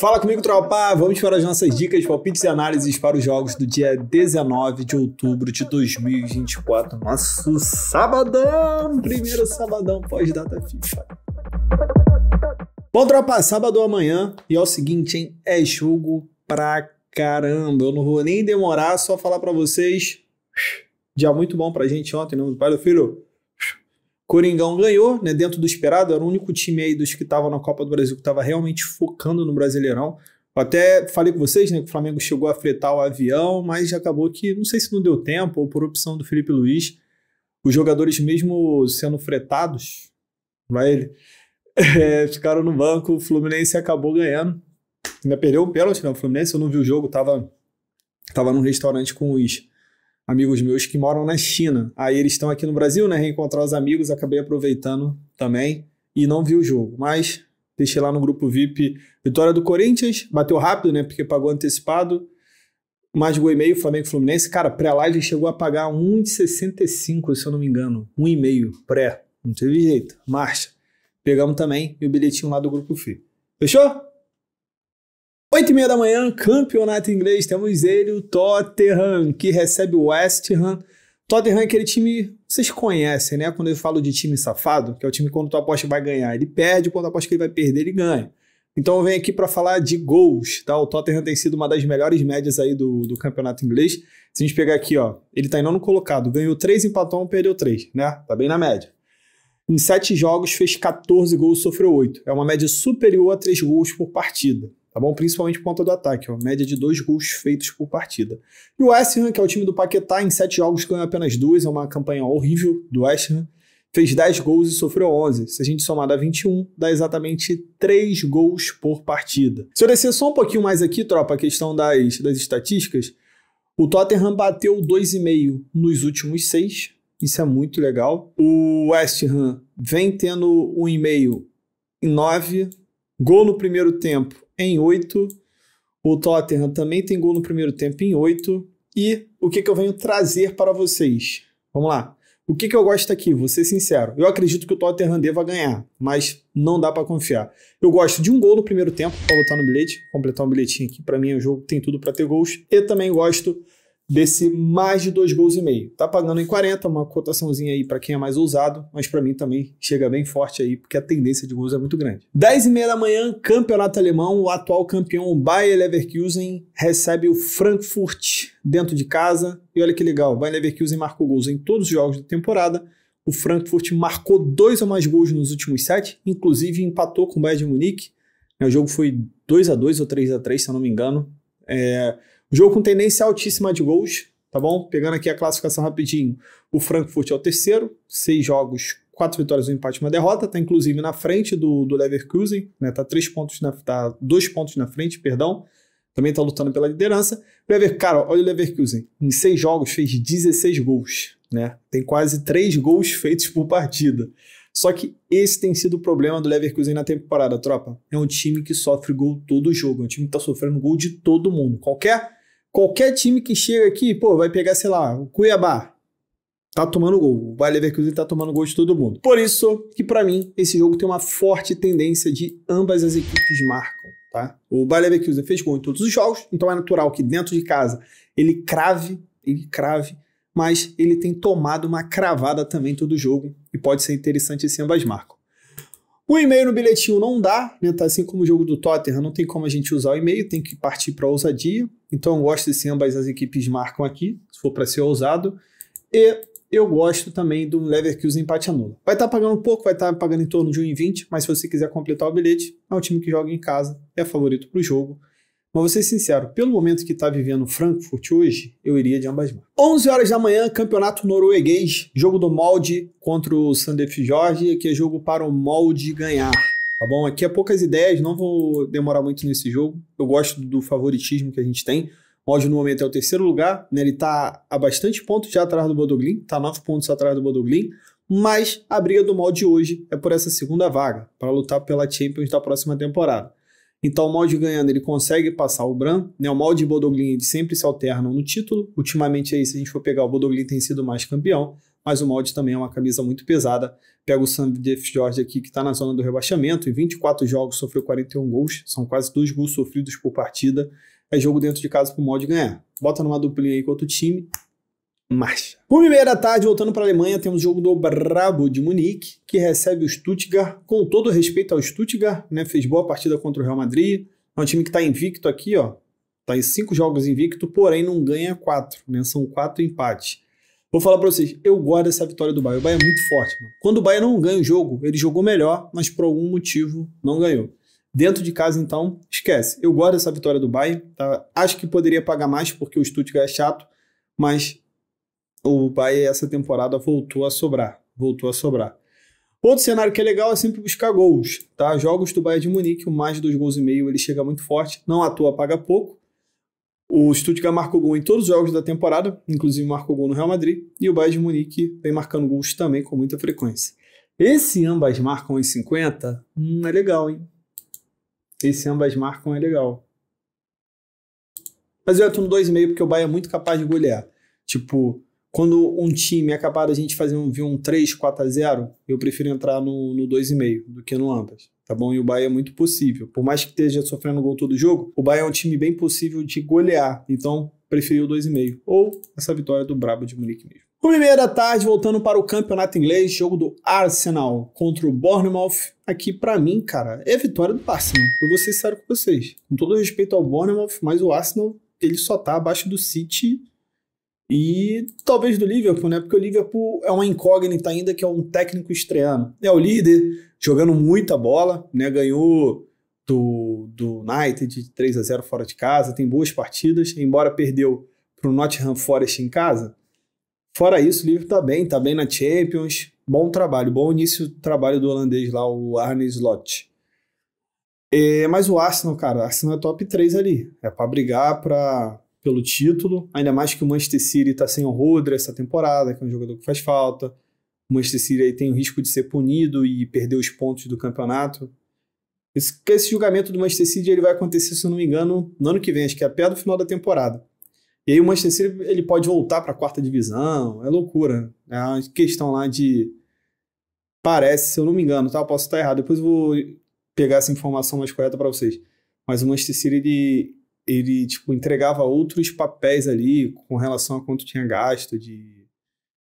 Fala comigo, tropa! Vamos para as nossas dicas, palpites e análises para os jogos do dia 19 de outubro de 2024. Nosso sabadão! Primeiro sabadão pós-data FIFA. Bom, tropa, sábado amanhã. E é o seguinte, hein? É jogo pra caramba. Eu não vou nem demorar, só falar para vocês. Dia muito bom pra gente ontem, né? Pai do Filho Coringão ganhou, né? Dentro do esperado, era o único time aí dos que estavam na Copa do Brasil que estava realmente focando no Brasileirão. Eu até falei com vocês, né? Que o Flamengo chegou a fretar o avião, mas acabou que não sei se não deu tempo ou por opção do Felipe Luiz. Os jogadores, mesmo sendo fretados, vai ele, é, ficaram no banco. O Fluminense acabou ganhando. Ainda perdeu o pênalti, né? O Fluminense, eu não vi o jogo, tava, tava num restaurante com o os amigos meus que moram na China. Aí eles estão aqui no Brasil, né? Reencontrar os amigos, acabei aproveitando também e não vi o jogo. Mas deixei lá no grupo VIP vitória do Corinthians, bateu rápido, né? Porque pagou antecipado. Mais gol e meio, Flamengo Fluminense. Cara, pré-live chegou a pagar 1,65, se eu não me engano. 1,5 pré. Não teve jeito. Marcha. Pegamos também e o bilhetinho lá do grupo FI. Fechou? 8 e meia da manhã, campeonato inglês, temos ele, o Tottenham, que recebe o West Ham. Tottenham é aquele time, vocês conhecem, né? Quando eu falo de time safado, que é o time quando tu aposta vai ganhar, ele perde, quando tu aposta que ele vai perder, ele ganha. Então eu venho aqui para falar de gols, tá? O Tottenham tem sido uma das melhores médias aí do, do campeonato inglês. Se a gente pegar aqui, ó, ele tá em nono colocado, ganhou 3, empatou 1, perdeu 3, né? Tá bem na média. Em 7 jogos fez 14 gols, sofreu 8. É uma média superior a 3 gols por partida tá bom? Principalmente por conta do ataque, ó, média de dois gols feitos por partida. E o West Ham, que é o time do Paquetá, em sete jogos ganhou apenas duas, é uma campanha horrível do West Ham. Fez 10 gols e sofreu 11. Se a gente somar da 21, dá exatamente 3 gols por partida. Se eu descer só um pouquinho mais aqui, tropa, a questão das, das estatísticas, o Tottenham bateu 2,5 nos últimos 6. Isso é muito legal. O West Ham vem tendo 1,5 em 9, Gol no primeiro tempo em 8. O Tottenham também tem gol no primeiro tempo em 8. E o que, que eu venho trazer para vocês? Vamos lá. O que, que eu gosto aqui? Vou ser sincero. Eu acredito que o Tottenham deva ganhar, mas não dá para confiar. Eu gosto de um gol no primeiro tempo para botar no bilhete, completar um bilhetinho aqui. Para mim, o jogo tem tudo para ter gols. E também gosto desse mais de dois gols e meio. Tá pagando em 40, uma cotaçãozinha aí para quem é mais ousado, mas para mim também chega bem forte aí, porque a tendência de gols é muito grande. 10 e meia da manhã, campeonato alemão, o atual campeão Bayer Leverkusen recebe o Frankfurt dentro de casa. E olha que legal, o Bayer Leverkusen marcou gols em todos os jogos da temporada. O Frankfurt marcou dois ou mais gols nos últimos sete, inclusive empatou com o Bayern de Munique. O jogo foi 2 a 2 ou 3 a 3 se eu não me engano. É, Jogo com tendência altíssima de gols, tá bom? Pegando aqui a classificação rapidinho, o Frankfurt é o terceiro, seis jogos, quatro vitórias, um empate, uma derrota, tá inclusive na frente do, do Leverkusen, né? Tá três pontos na, tá dois pontos na frente, perdão. Também tá lutando pela liderança. Lever, cara, olha o Leverkusen, em seis jogos fez 16 gols, né? Tem quase três gols feitos por partida. Só que esse tem sido o problema do Leverkusen na temporada, tropa. É um time que sofre gol todo jogo, é um time que tá sofrendo gol de todo mundo. Qualquer Qualquer time que chega aqui, pô, vai pegar, sei lá, o Cuiabá. Tá tomando gol. O Bayer Leverkusen tá tomando gol de todo mundo. Por isso que, para mim, esse jogo tem uma forte tendência de ambas as equipes marcam, tá? O Bayer Leverkusen fez gol em todos os jogos, então é natural que dentro de casa ele crave, ele crave, mas ele tem tomado uma cravada também todo jogo e pode ser interessante se ambas marcam. O e-mail no bilhetinho não dá, né? Tá assim como o jogo do Tottenham, não tem como a gente usar o e-mail, tem que partir para ousadia. Então eu gosto se ambas as equipes marcam aqui, se for para ser ousado. E eu gosto também do Leverkusen empate nula. Vai estar tá pagando um pouco, vai estar tá pagando em torno de 1,20, mas se você quiser completar o bilhete, é um time que joga em casa, é favorito para o jogo. Mas vou ser sincero, pelo momento que está vivendo Frankfurt hoje, eu iria de ambas mãos. 11 horas da manhã, campeonato norueguês, jogo do molde contra o Sandef Jorge, que é jogo para o molde ganhar. Tá bom? Aqui é poucas ideias, não vou demorar muito nesse jogo. Eu gosto do favoritismo que a gente tem. o Hoje, no momento, é o terceiro lugar. Né? Ele está a bastante pontos já atrás do Bodoglin, está nove pontos atrás do Bodoglin. Mas a briga do Mod hoje é por essa segunda vaga, para lutar pela Champions da próxima temporada. Então, o Mod ganhando, ele consegue passar o Bran. Né? O Mod e o Bodoglin sempre se alternam no título. Ultimamente, aí, é se a gente for pegar, o Bodoglin tem sido mais campeão mas o molde também é uma camisa muito pesada. Pega o Sam Def George aqui, que está na zona do rebaixamento, em 24 jogos sofreu 41 gols, são quase dois gols sofridos por partida. É jogo dentro de casa para o molde ganhar. Bota numa duplinha aí com outro time, marcha. Por meia da tarde, voltando para a Alemanha, temos o jogo do Brabo de Munique, que recebe o Stuttgart, com todo respeito ao Stuttgart, né? Fez boa partida contra o Real Madrid. É um time que está invicto aqui, ó. Está em cinco jogos invicto, porém não ganha quatro, né? São quatro empates. Vou falar pra vocês, eu gosto dessa vitória do Bahia. O Bahia é muito forte, mano. Quando o Bahia não ganha o jogo, ele jogou melhor, mas por algum motivo não ganhou. Dentro de casa, então, esquece. Eu gosto dessa vitória do Bahia. Tá? Acho que poderia pagar mais, porque o Stuttgart é chato, mas o Bahia essa temporada voltou a sobrar. Voltou a sobrar. Outro cenário que é legal é sempre buscar gols, tá? Jogos do Bahia de Munique, o mais de dois gols e meio, ele chega muito forte, não atua, paga pouco. O Stuttgart marcou gol em todos os jogos da temporada, inclusive marcou gol no Real Madrid, e o Bayern de Munique vem marcando gols também com muita frequência. Esse ambas marcam em 50, hum, é legal, hein? Esse ambas marcam é legal. Mas eu atuo no 2,5 porque o Bayern é muito capaz de golear. Tipo, quando um time é capaz da gente fazer um, um 3, 4 a 0, eu prefiro entrar no, no 2,5 do que no ambas tá bom? E o Bahia é muito possível. Por mais que esteja sofrendo gol todo jogo, o Bahia é um time bem possível de golear. Então, preferiu 2,5. Ou essa vitória do Brabo de Munique mesmo. Uma e meia da tarde, voltando para o campeonato inglês, jogo do Arsenal contra o Bournemouth. Aqui, para mim, cara, é vitória do Arsenal. Eu vou ser sério com vocês. Com todo respeito ao Bournemouth, mas o Arsenal, ele só tá abaixo do City e talvez do Liverpool, né? Porque o Liverpool é uma incógnita ainda que é um técnico estreando. É o líder, jogando muita bola, né? Ganhou do, do United de 3 a 0 fora de casa, tem boas partidas, embora perdeu para o Nottingham Forest em casa. Fora isso, o Liverpool tá bem, tá bem na Champions. Bom trabalho, bom início do trabalho do holandês lá, o Arne Slot. É, mas o Arsenal, cara, o Arsenal é top 3 ali. É para brigar, para pelo título, ainda mais que o Manchester City está sem o Rodri essa temporada, que é um jogador que faz falta. O Manchester City aí tem o risco de ser punido e perder os pontos do campeonato. Esse, esse julgamento do Manchester City ele vai acontecer, se eu não me engano, no ano que vem, acho que é perto do final da temporada. E aí o Manchester City ele pode voltar para a quarta divisão, é loucura. Né? É uma questão lá de. Parece, se eu não me engano, tá? Eu posso estar errado, depois eu vou pegar essa informação mais correta para vocês. Mas o Manchester City ele ele tipo entregava outros papéis ali com relação a quanto tinha gasto de,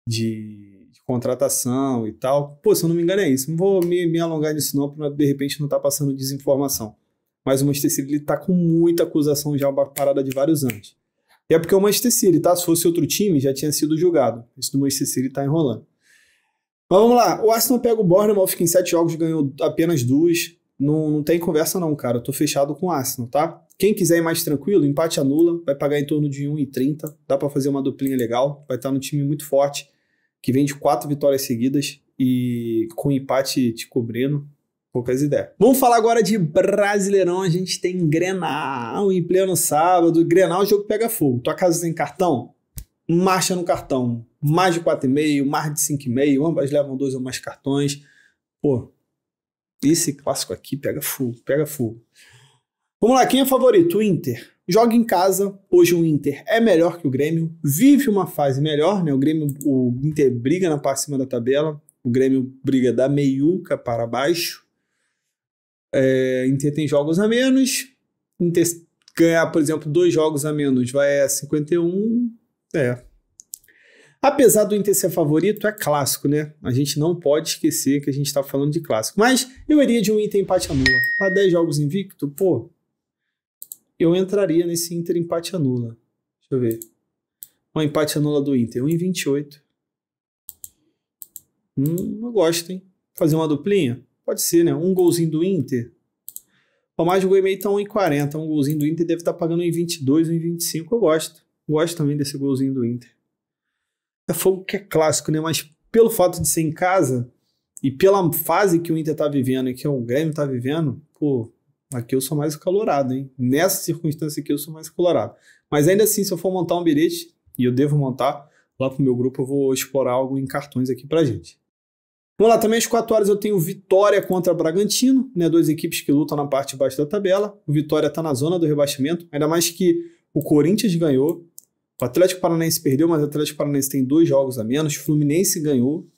de, de, contratação e tal. Pô, se eu não me engano é isso. Não vou me, me alongar nisso não, para de repente não estar tá passando desinformação. Mas o Manchester City está tá com muita acusação já uma parada de vários anos. E é porque o Manchester City, tá? Se fosse outro time, já tinha sido julgado. Isso do Manchester City tá enrolando. vamos lá. O Arsenal pega o Bournemouth, fica em sete jogos, ganhou apenas duas. Não, não tem conversa não, cara. Eu tô fechado com o Arsenal, tá? Quem quiser ir mais tranquilo, empate anula, vai pagar em torno de 1,30. Dá para fazer uma duplinha legal. Vai estar num time muito forte, que vem de quatro vitórias seguidas e com empate te cobrindo. Poucas ideias. Vamos falar agora de Brasileirão. A gente tem Grenal em pleno sábado. Grenal, o jogo pega fogo. Tua casa tem cartão? Marcha no cartão. Mais de 4,5, mais de 5,5. Ambas levam dois ou mais cartões. Pô, esse clássico aqui pega full, pega full. Vamos lá, quem é favorito? O Inter. Joga em casa, hoje o Inter é melhor que o Grêmio, vive uma fase melhor, né? O Grêmio, o Inter briga na parte de cima da tabela, o Grêmio briga da meiuca para baixo. É, Inter tem jogos a menos. Inter ganhar, por exemplo, dois jogos a menos vai a 51. É, Apesar do Inter ser favorito, é clássico, né? A gente não pode esquecer que a gente tá falando de clássico. Mas eu iria de um Inter empate anula. Tá 10 jogos invicto, pô, eu entraria nesse Inter empate anula. Deixa eu ver. Um empate anula do Inter, 1,28. Hum, eu gosto, hein? Fazer uma duplinha? Pode ser, né? Um golzinho do Inter. O mais de tá um gol e meio tá 1,40. Um golzinho do Inter deve estar tá pagando 1,22, 1,25. Eu gosto. Gosto também desse golzinho do Inter é fogo que é clássico, né? Mas pelo fato de ser em casa e pela fase que o Inter tá vivendo e que o Grêmio tá vivendo, pô, aqui eu sou mais colorado, hein? Nessa circunstância aqui eu sou mais colorado. Mas ainda assim, se eu for montar um bilhete, e eu devo montar, lá pro meu grupo eu vou explorar algo em cartões aqui pra gente. Vamos lá, também às 4 horas eu tenho Vitória contra Bragantino, né? Duas equipes que lutam na parte de baixo da tabela. O Vitória tá na zona do rebaixamento, ainda mais que o Corinthians ganhou o Atlético Paranaense perdeu, mas o Atlético Paranaense tem dois jogos a menos. O Fluminense ganhou.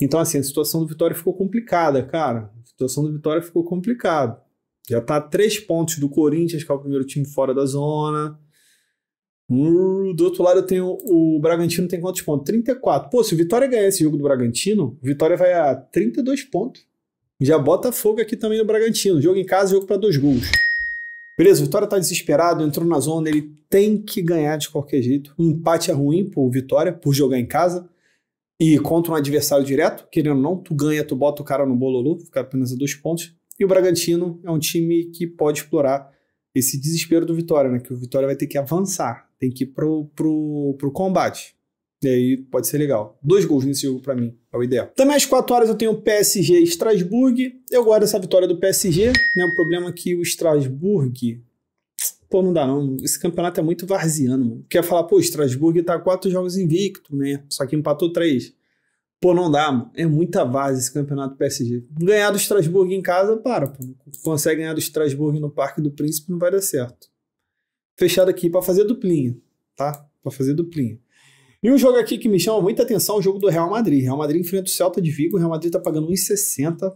Então, assim, a situação do Vitória ficou complicada, cara. A situação do Vitória ficou complicada. Já tá a três pontos do Corinthians, que é o primeiro time fora da zona. Hum, do outro lado eu tenho o Bragantino tem quantos pontos? 34. Pô, se o Vitória ganhar esse jogo do Bragantino, o Vitória vai a 32 pontos. Já bota fogo aqui também no Bragantino. Jogo em casa, jogo para dois gols. Beleza, o Vitória tá desesperado, entrou na zona, ele tem que ganhar de qualquer jeito. Um empate é ruim pro Vitória, por jogar em casa. E contra um adversário direto, querendo ou não, tu ganha, tu bota o cara no bololô, fica apenas a dois pontos. E o Bragantino é um time que pode explorar esse desespero do Vitória, né? Que o Vitória vai ter que avançar, tem que ir pro, pro, pro combate. E aí pode ser legal. Dois gols nesse jogo para mim é o ideal. Também às 4 horas eu tenho o PSG e Strasbourg. Eu guardo essa vitória do PSG. Né? O problema é que o Strasbourg. Pô, não dá não. Esse campeonato é muito varziano. Mano. Quer falar, pô, Strasbourg tá quatro jogos invicto, né? Só que empatou três. Pô, não dá, mano. É muita vaza esse campeonato PSG. Ganhar do Strasbourg em casa, para, pô. Consegue ganhar do Strasbourg no Parque do Príncipe, não vai dar certo. Fechado aqui para fazer duplinha, tá? Para fazer duplinha. E um jogo aqui que me chama muita atenção é o jogo do Real Madrid. Real Madrid enfrenta o Celta de Vigo, o Real Madrid tá pagando 1,60.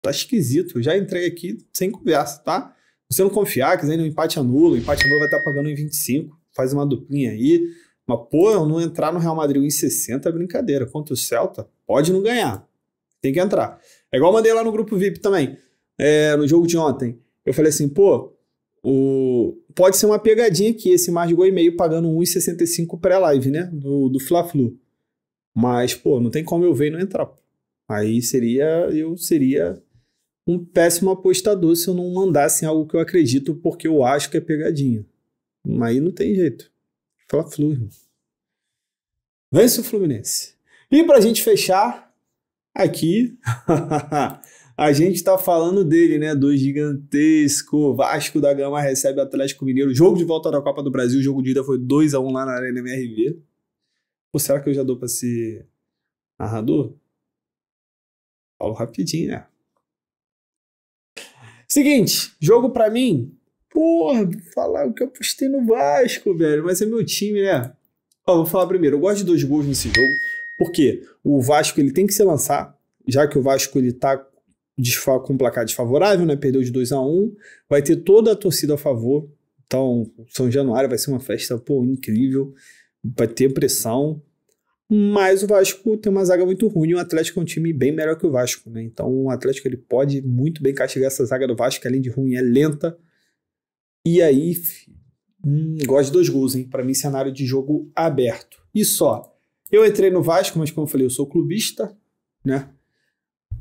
Tá esquisito. Já entrei aqui sem conversa, tá? Se você não confiar, quiser ir no empate anulo, o empate anulo vai estar tá pagando 1,25. Faz uma duplinha aí. Mas, pô, eu não entrar no Real Madrid 1,60 é brincadeira. Contra o Celta, pode não ganhar. Tem que entrar. É igual eu mandei lá no grupo VIP também, é, no jogo de ontem. Eu falei assim, pô, o... Pode ser uma pegadinha aqui, esse mais de gol e meio pagando 1,65 pré-live, né? Do, do Fla-Flu. Mas, pô, não tem como eu ver e não entrar. Aí seria. Eu seria um péssimo apostador se eu não mandasse em algo que eu acredito porque eu acho que é pegadinha. Aí não tem jeito. Fla-Flu, irmão. Vence o Fluminense. E pra gente fechar, aqui. A gente está falando dele, né? Do gigantesco Vasco da Gama recebe Atlético Mineiro. Jogo de volta da Copa do Brasil. O jogo de ida foi 2 a 1 lá na Arena MRV. Pô, será que eu já dou para ser narrador? Falo rapidinho, né? Seguinte, jogo para mim. Porra, falar o que eu postei no Vasco, velho. Mas é meu time, né? Ó, vou falar primeiro. Eu gosto de dois gols nesse jogo. Porque o Vasco ele tem que se lançar, já que o Vasco ele tá com um placar desfavorável, né? Perdeu de 2 a 1 um, vai ter toda a torcida a favor. Então, São Januário vai ser uma festa, pô, incrível. Vai ter pressão. Mas o Vasco tem uma zaga muito ruim e o Atlético é um time bem melhor que o Vasco, né? Então, o Atlético ele pode muito bem castigar essa zaga do Vasco, que além de ruim é lenta. E aí, hum, gosto de dois gols, hein? Para mim, cenário de jogo aberto. E só. Eu entrei no Vasco, mas como eu falei, eu sou clubista, né?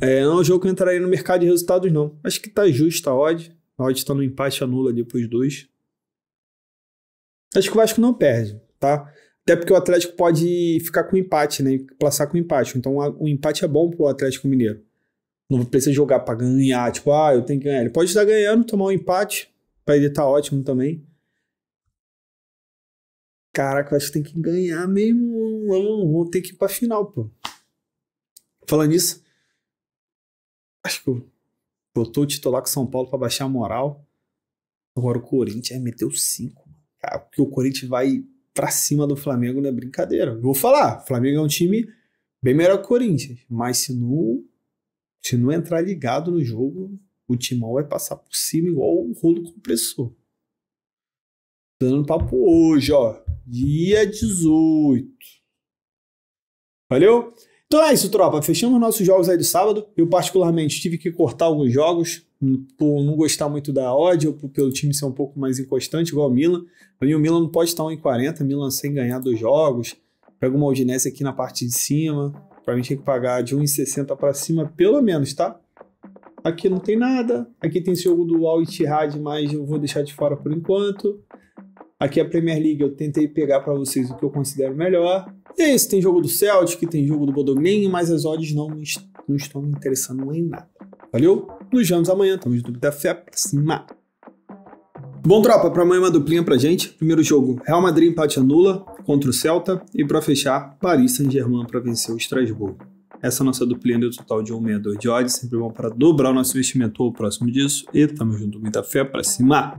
É, não é um jogo que eu entraria no mercado de resultados, não. Acho que tá justa a odd. A odd tá no empate, anula ali pros dois. Acho que o Vasco não perde, tá? Até porque o Atlético pode ficar com empate, né? Plaçar com empate. Então o empate é bom pro Atlético Mineiro. Não precisa jogar para ganhar, tipo, ah, eu tenho que ganhar. Ele pode estar ganhando, tomar um empate. Pra ele tá ótimo também. Caraca, eu acho que tem que ganhar mesmo. Vamos ter que ir pra final, pô. Falando nisso, acho que botou o titular com São Paulo para baixar a moral. Agora o Corinthians é, meteu 5. É, porque o Corinthians vai para cima do Flamengo não é brincadeira. vou falar, Flamengo é um time bem melhor que o Corinthians, mas se não, se não entrar ligado no jogo, o Timão vai passar por cima igual o rolo compressor. Dando papo hoje, ó. Dia 18. Valeu? Então é isso, tropa. Fechamos nossos jogos aí do sábado. Eu, particularmente, tive que cortar alguns jogos por não gostar muito da odd ou pelo time ser um pouco mais inconstante, igual o Milan. Pra mim, o Milan não pode estar 1,40. Milan sem ganhar dois jogos. Pega uma Udinese aqui na parte de cima. Pra mim, tinha que pagar de 1,60 para cima, pelo menos, tá? Aqui não tem nada. Aqui tem esse jogo do Al Ittihad, mas eu vou deixar de fora por enquanto. Aqui é a Premier League eu tentei pegar para vocês o que eu considero melhor. Tem é, isso, tem jogo do Celtic, tem jogo do Bodoglim, mas as odds não, não estão me interessando em nada. Valeu? Nos vemos amanhã, tamo junto da fé pra cima. Bom, tropa, para amanhã é uma duplinha pra gente. Primeiro jogo, Real Madrid empate anula contra o Celta e para fechar, Paris Saint-Germain para vencer o Estrasburgo. Essa é nossa duplinha deu total de 1,62 de odds, sempre bom para dobrar o nosso investimento ou próximo disso. E tamo junto, muita fé para cima!